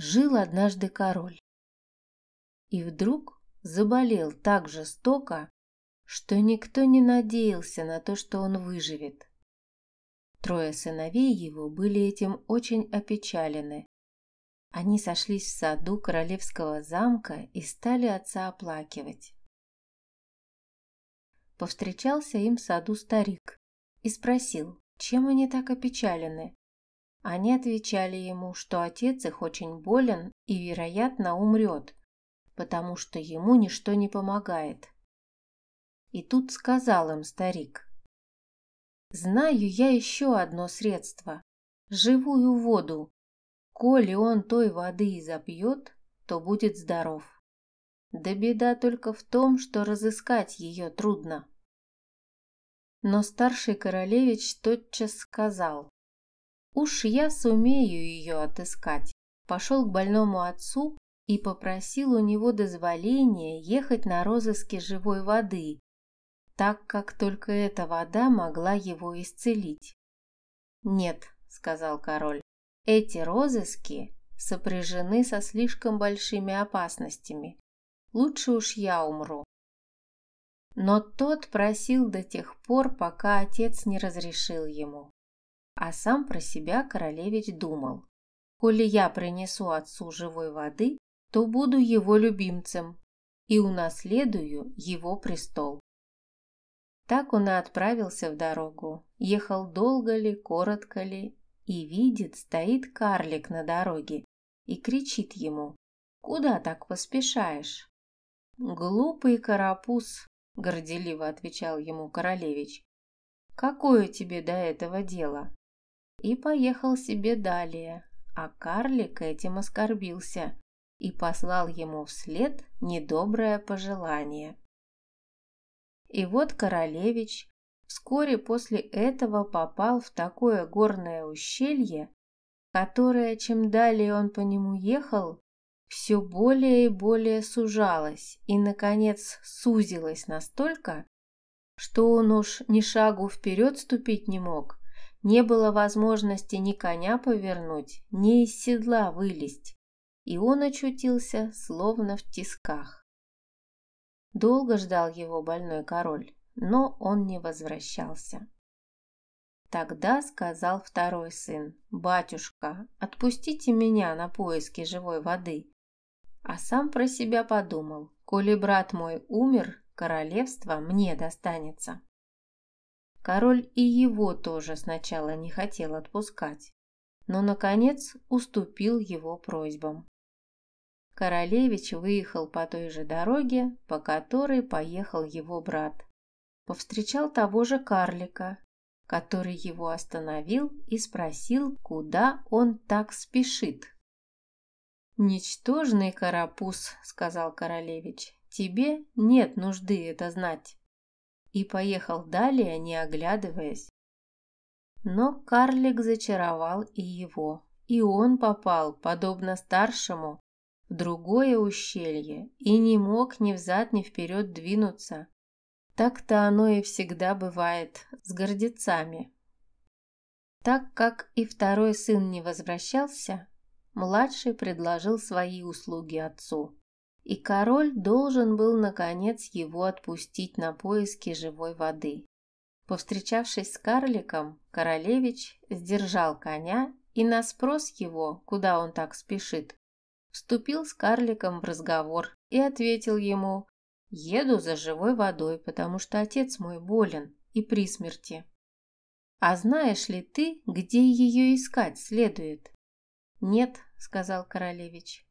Жил однажды король. И вдруг заболел так жестоко, что никто не надеялся на то, что он выживет. Трое сыновей его были этим очень опечалены. Они сошлись в саду королевского замка и стали отца оплакивать. Повстречался им в саду старик и спросил, чем они так опечалены. Они отвечали ему, что отец их очень болен и, вероятно, умрет, потому что ему ничто не помогает. И тут сказал им старик. «Знаю я еще одно средство – живую воду. Коли он той воды и запьет, то будет здоров. Да беда только в том, что разыскать ее трудно». Но старший королевич тотчас сказал, Уж я сумею ее отыскать. Пошел к больному отцу и попросил у него дозволения ехать на розыске живой воды, так как только эта вода могла его исцелить. «Нет», — сказал король, — «эти розыски сопряжены со слишком большими опасностями. Лучше уж я умру». Но тот просил до тех пор, пока отец не разрешил ему. А сам про себя королевич думал. «Коли я принесу отцу живой воды, то буду его любимцем и унаследую его престол». Так он и отправился в дорогу. Ехал долго ли, коротко ли, и видит, стоит карлик на дороге и кричит ему «Куда так поспешаешь?» «Глупый карапуз», — горделиво отвечал ему королевич. «Какое тебе до этого дело? и поехал себе далее, а карлик этим оскорбился и послал ему вслед недоброе пожелание. И вот королевич вскоре после этого попал в такое горное ущелье, которое, чем далее он по нему ехал, все более и более сужалось и, наконец, сузилось настолько, что он уж ни шагу вперед ступить не мог, не было возможности ни коня повернуть, ни из седла вылезть, и он очутился словно в тисках. Долго ждал его больной король, но он не возвращался. Тогда сказал второй сын, «Батюшка, отпустите меня на поиски живой воды». А сам про себя подумал, «Коли брат мой умер, королевство мне достанется». Король и его тоже сначала не хотел отпускать, но, наконец, уступил его просьбам. Королевич выехал по той же дороге, по которой поехал его брат. Повстречал того же карлика, который его остановил и спросил, куда он так спешит. «Ничтожный карапуз», — сказал королевич, — «тебе нет нужды это знать и поехал далее, не оглядываясь. Но карлик зачаровал и его, и он попал, подобно старшему, в другое ущелье и не мог ни взад, ни вперед двинуться. Так-то оно и всегда бывает с гордецами. Так как и второй сын не возвращался, младший предложил свои услуги отцу и король должен был, наконец, его отпустить на поиски живой воды. Повстречавшись с карликом, королевич сдержал коня и на спрос его, куда он так спешит, вступил с карликом в разговор и ответил ему «Еду за живой водой, потому что отец мой болен и при смерти». «А знаешь ли ты, где ее искать следует?» «Нет», — сказал королевич,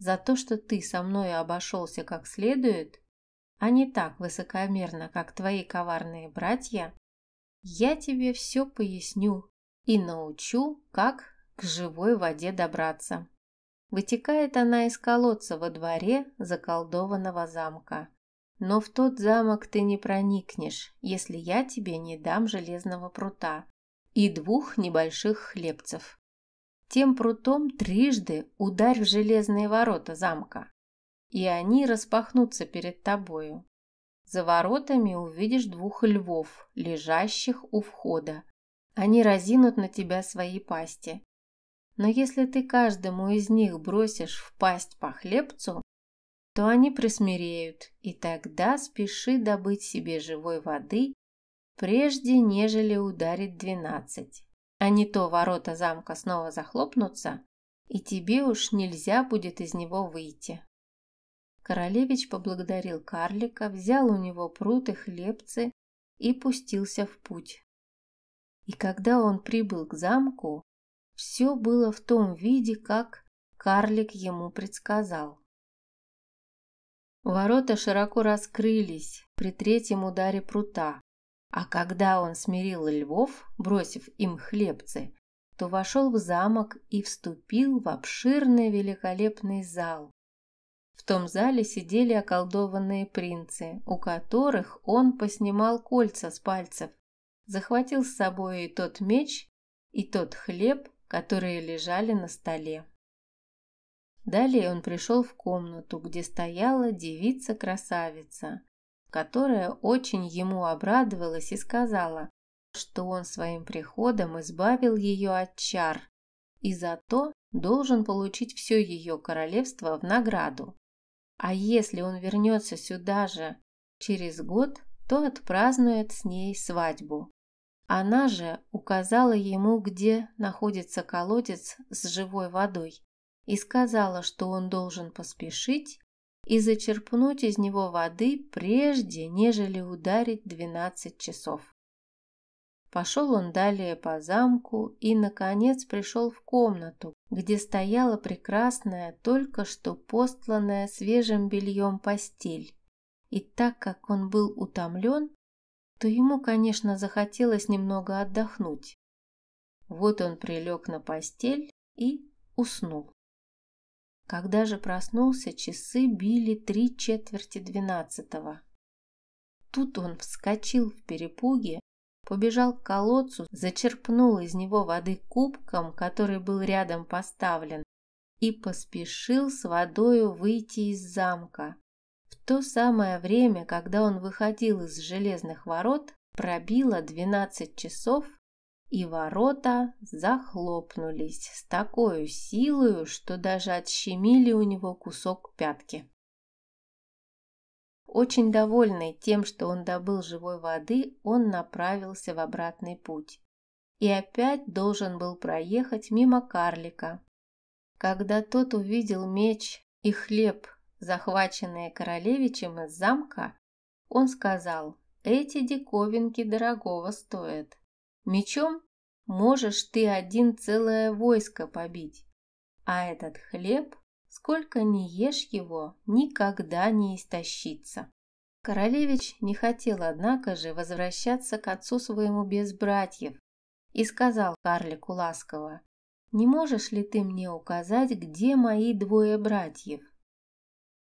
за то, что ты со мной обошелся как следует, а не так высокомерно, как твои коварные братья, я тебе все поясню и научу, как к живой воде добраться. Вытекает она из колодца во дворе заколдованного замка. Но в тот замок ты не проникнешь, если я тебе не дам железного прута и двух небольших хлебцев тем прутом трижды ударь в железные ворота замка, и они распахнутся перед тобою. За воротами увидишь двух львов, лежащих у входа. Они разинут на тебя свои пасти. Но если ты каждому из них бросишь в пасть по хлебцу, то они присмиреют, и тогда спеши добыть себе живой воды, прежде нежели ударит двенадцать. А не то ворота замка снова захлопнутся, и тебе уж нельзя будет из него выйти. Королевич поблагодарил карлика, взял у него прут и хлебцы и пустился в путь. И когда он прибыл к замку, все было в том виде, как карлик ему предсказал. Ворота широко раскрылись при третьем ударе прута, а когда он смирил львов, бросив им хлебцы, то вошел в замок и вступил в обширный великолепный зал. В том зале сидели околдованные принцы, у которых он поснимал кольца с пальцев, захватил с собой и тот меч, и тот хлеб, которые лежали на столе. Далее он пришел в комнату, где стояла девица-красавица, которая очень ему обрадовалась и сказала, что он своим приходом избавил ее от чар и зато должен получить все ее королевство в награду. А если он вернется сюда же через год, то отпразднует с ней свадьбу. Она же указала ему, где находится колодец с живой водой, и сказала, что он должен поспешить и зачерпнуть из него воды, прежде нежели ударить двенадцать часов. Пошел он далее по замку и, наконец, пришел в комнату, где стояла прекрасная, только что постланная свежим бельем постель. И так как он был утомлен, то ему, конечно, захотелось немного отдохнуть. Вот он прилег на постель и уснул. Когда же проснулся, часы били три четверти двенадцатого. Тут он вскочил в перепуге, побежал к колодцу, зачерпнул из него воды кубком, который был рядом поставлен, и поспешил с водою выйти из замка. В то самое время, когда он выходил из железных ворот, пробило двенадцать часов и ворота захлопнулись с такой силой, что даже отщемили у него кусок пятки. Очень довольный тем, что он добыл живой воды, он направился в обратный путь и опять должен был проехать мимо карлика. Когда тот увидел меч и хлеб, захваченные королевичем из замка, он сказал, эти диковинки дорогого стоят. Мечом можешь ты один целое войско побить, а этот хлеб, сколько не ешь его, никогда не истощится. Королевич не хотел, однако же, возвращаться к отцу своему без братьев и сказал карлику ласково, «Не можешь ли ты мне указать, где мои двое братьев?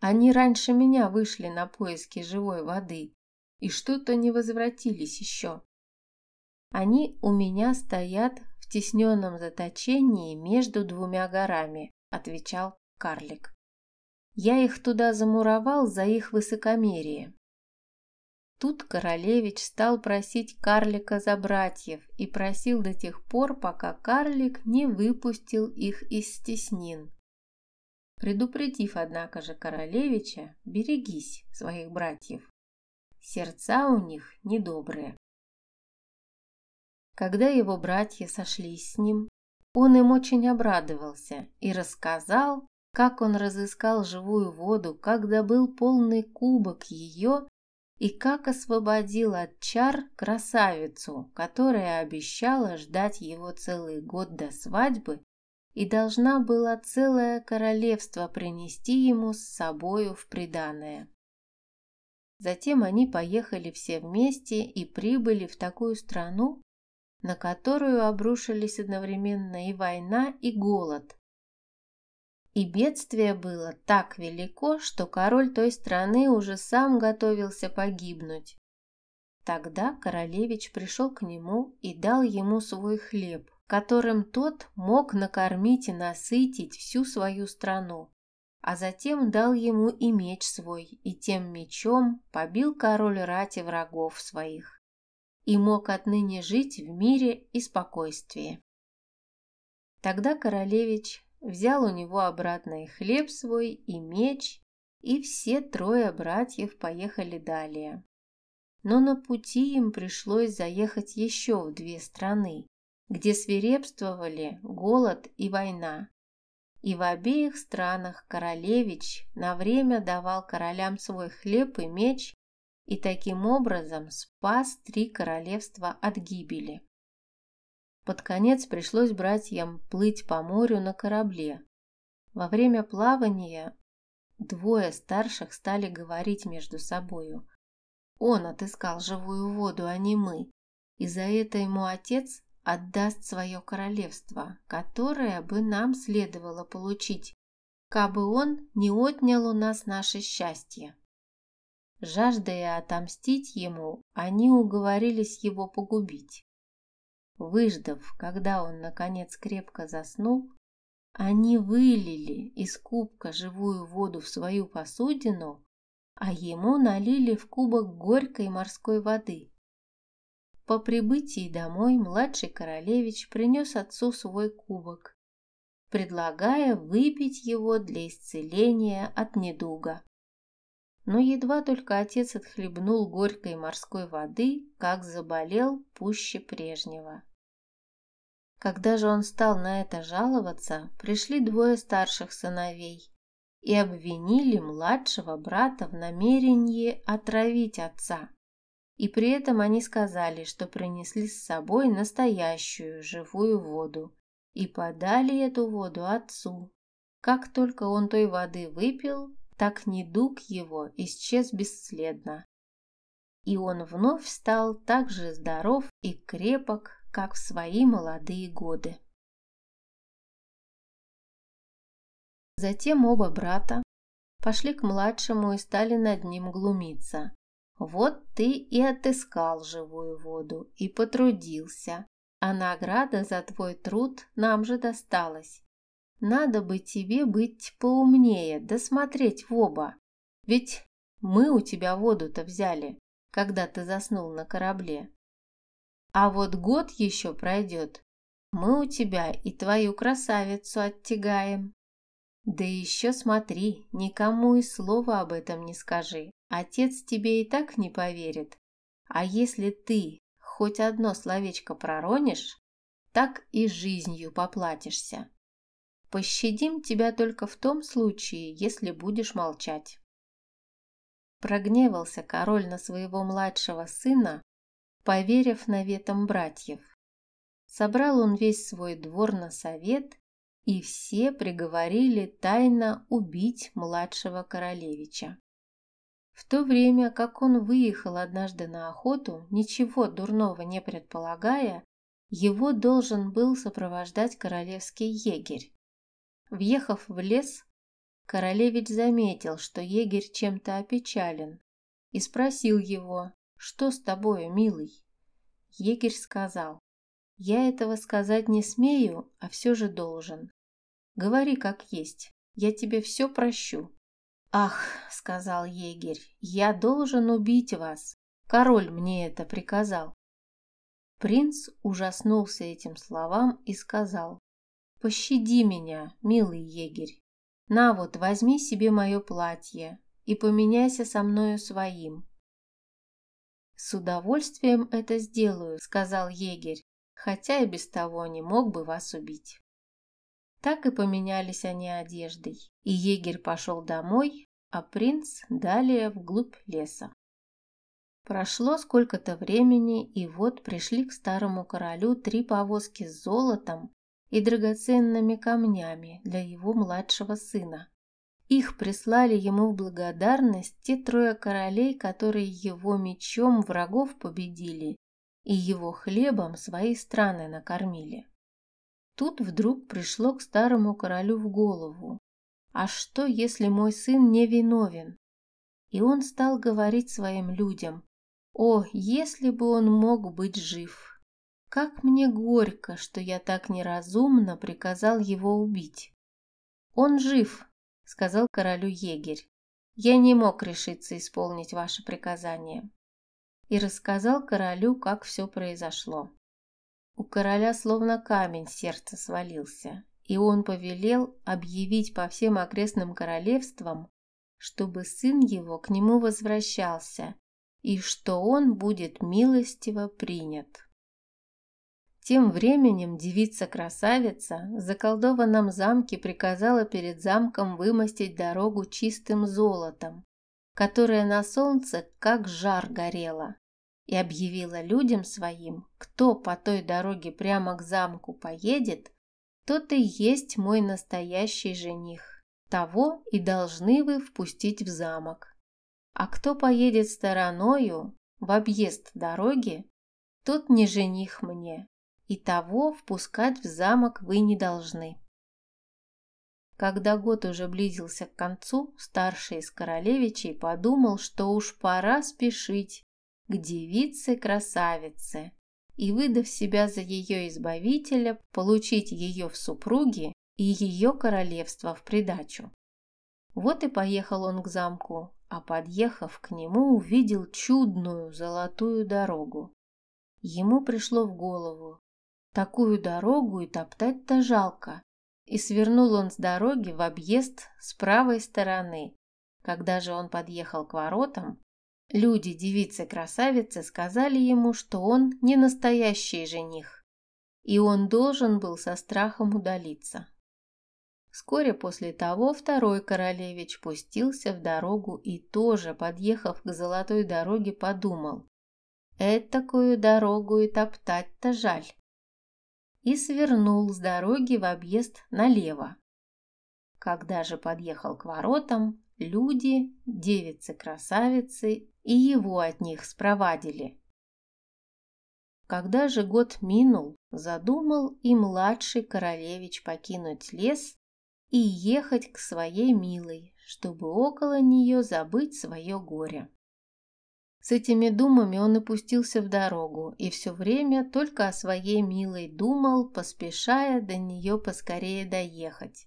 Они раньше меня вышли на поиски живой воды и что-то не возвратились еще. Они у меня стоят в тесненном заточении между двумя горами, отвечал карлик. Я их туда замуровал за их высокомерие. Тут королевич стал просить карлика за братьев и просил до тех пор, пока карлик не выпустил их из стеснин. Предупредив, однако же, королевича, берегись своих братьев. Сердца у них недобрые. Когда его братья сошлись с ним, он им очень обрадовался и рассказал, как он разыскал живую воду, как добыл полный кубок ее и как освободил от чар красавицу, которая обещала ждать его целый год до свадьбы и должна была целое королевство принести ему с собою в приданое. Затем они поехали все вместе и прибыли в такую страну, на которую обрушились одновременно и война, и голод. И бедствие было так велико, что король той страны уже сам готовился погибнуть. Тогда королевич пришел к нему и дал ему свой хлеб, которым тот мог накормить и насытить всю свою страну, а затем дал ему и меч свой, и тем мечом побил король рати врагов своих и мог отныне жить в мире и спокойствии. Тогда королевич взял у него обратно и хлеб свой, и меч, и все трое братьев поехали далее. Но на пути им пришлось заехать еще в две страны, где свирепствовали голод и война. И в обеих странах королевич на время давал королям свой хлеб и меч, и таким образом спас три королевства от гибели. Под конец пришлось братьям плыть по морю на корабле. Во время плавания двое старших стали говорить между собою. Он отыскал живую воду, а не мы, и за это ему отец отдаст свое королевство, которое бы нам следовало получить, кабы он не отнял у нас наше счастье. Жаждая отомстить ему, они уговорились его погубить. Выждав, когда он, наконец, крепко заснул, они вылили из кубка живую воду в свою посудину, а ему налили в кубок горькой морской воды. По прибытии домой младший королевич принес отцу свой кубок, предлагая выпить его для исцеления от недуга. Но едва только отец отхлебнул горькой морской воды, как заболел пуще прежнего. Когда же он стал на это жаловаться, пришли двое старших сыновей и обвинили младшего брата в намерении отравить отца. И при этом они сказали, что принесли с собой настоящую живую воду и подали эту воду отцу. Как только он той воды выпил, так недуг его исчез бесследно. И он вновь стал так же здоров и крепок, как в свои молодые годы. Затем оба брата пошли к младшему и стали над ним глумиться. Вот ты и отыскал живую воду и потрудился, а награда за твой труд нам же досталась. Надо бы тебе быть поумнее, досмотреть да в оба. Ведь мы у тебя воду-то взяли, когда ты заснул на корабле. А вот год еще пройдет. Мы у тебя и твою красавицу оттягаем. Да еще смотри, никому и слова об этом не скажи. Отец тебе и так не поверит. А если ты хоть одно словечко проронишь, так и жизнью поплатишься. Пощадим тебя только в том случае, если будешь молчать. Прогневался король на своего младшего сына, поверив наветам братьев. Собрал он весь свой двор на совет, и все приговорили тайно убить младшего королевича. В то время, как он выехал однажды на охоту, ничего дурного не предполагая, его должен был сопровождать королевский егерь. Въехав в лес, королевич заметил, что егерь чем-то опечален, и спросил его, «Что с тобою, милый?» Егерь сказал, «Я этого сказать не смею, а все же должен. Говори как есть, я тебе все прощу». «Ах», — сказал егерь, — «я должен убить вас. Король мне это приказал». Принц ужаснулся этим словам и сказал, Пощади меня, милый егерь. На вот, возьми себе мое платье и поменяйся со мною своим. С удовольствием это сделаю, сказал егерь, хотя и без того не мог бы вас убить. Так и поменялись они одеждой, и егерь пошел домой, а принц далее вглубь леса. Прошло сколько-то времени, и вот пришли к старому королю три повозки с золотом и драгоценными камнями для его младшего сына. Их прислали ему в благодарность те трое королей, которые его мечом врагов победили и его хлебом свои страны накормили. Тут вдруг пришло к старому королю в голову, а что, если мой сын не виновен? И он стал говорить своим людям, о, если бы он мог быть жив! Как мне горько, что я так неразумно приказал его убить. «Он жив», — сказал королю егерь. «Я не мог решиться исполнить ваше приказание». И рассказал королю, как все произошло. У короля словно камень сердце свалился, и он повелел объявить по всем окрестным королевствам, чтобы сын его к нему возвращался и что он будет милостиво принят. Тем временем девица-красавица в заколдованном замке приказала перед замком вымостить дорогу чистым золотом, которое на солнце как жар горело, и объявила людям своим, кто по той дороге прямо к замку поедет, тот и есть мой настоящий жених. Того и должны вы впустить в замок. А кто поедет стороною, в объезд дороги, тот не жених мне, и того впускать в замок вы не должны. Когда год уже близился к концу, старший из королевичей подумал, что уж пора спешить к девице-красавице и, выдав себя за ее избавителя, получить ее в супруги и ее королевство в придачу. Вот и поехал он к замку, а подъехав к нему, увидел чудную золотую дорогу. Ему пришло в голову, Такую дорогу и топтать-то жалко. И свернул он с дороги в объезд с правой стороны. Когда же он подъехал к воротам, люди девицы-красавицы сказали ему, что он не настоящий жених, и он должен был со страхом удалиться. Вскоре после того второй королевич пустился в дорогу и тоже, подъехав к золотой дороге, подумал. «Этакую дорогу и топтать-то жаль» и свернул с дороги в объезд налево. Когда же подъехал к воротам, люди, девицы-красавицы и его от них спровадили. Когда же год минул, задумал и младший королевич покинуть лес и ехать к своей милой, чтобы около нее забыть свое горе. С этими думами он и пустился в дорогу, и все время только о своей милой думал, поспешая до нее поскорее доехать.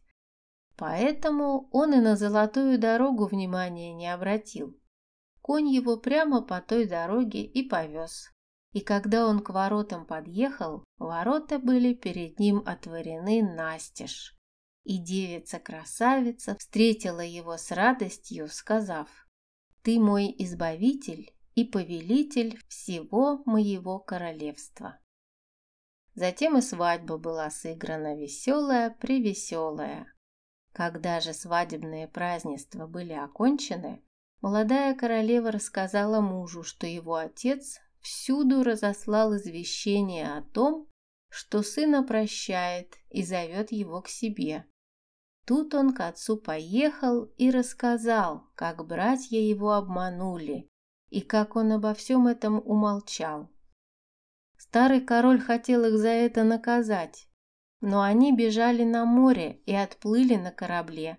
Поэтому он и на золотую дорогу внимания не обратил. Конь его прямо по той дороге и повез. И когда он к воротам подъехал, ворота были перед ним отворены настежь. И девица-красавица встретила его с радостью, сказав, «Ты мой избавитель, и повелитель всего моего королевства. Затем и свадьба была сыграна веселая-превеселая. Когда же свадебные празднества были окончены, молодая королева рассказала мужу, что его отец всюду разослал извещение о том, что сына прощает и зовет его к себе. Тут он к отцу поехал и рассказал, как братья его обманули и как он обо всем этом умолчал. Старый король хотел их за это наказать, но они бежали на море и отплыли на корабле,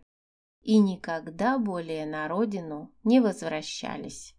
и никогда более на родину не возвращались.